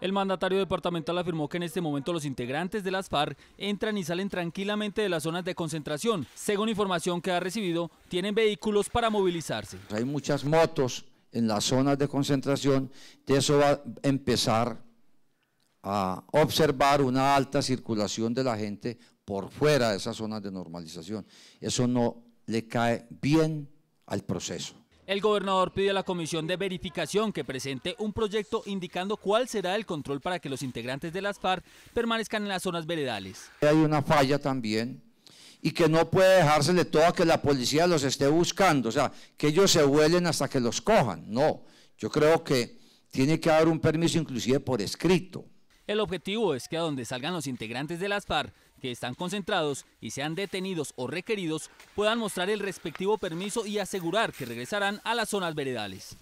El mandatario departamental afirmó que en este momento los integrantes de las FARC entran y salen tranquilamente de las zonas de concentración. Según información que ha recibido, tienen vehículos para movilizarse. Hay muchas motos en las zonas de concentración, de eso va a empezar a observar una alta circulación de la gente por fuera de esas zonas de normalización. Eso no le cae bien al proceso. El gobernador pidió a la comisión de verificación que presente un proyecto indicando cuál será el control para que los integrantes de las FARC permanezcan en las zonas veredales. Hay una falla también y que no puede dejársele todo a que la policía los esté buscando, o sea, que ellos se vuelen hasta que los cojan. No, yo creo que tiene que haber un permiso inclusive por escrito. El objetivo es que a donde salgan los integrantes de las FARC, que están concentrados y sean detenidos o requeridos, puedan mostrar el respectivo permiso y asegurar que regresarán a las zonas veredales.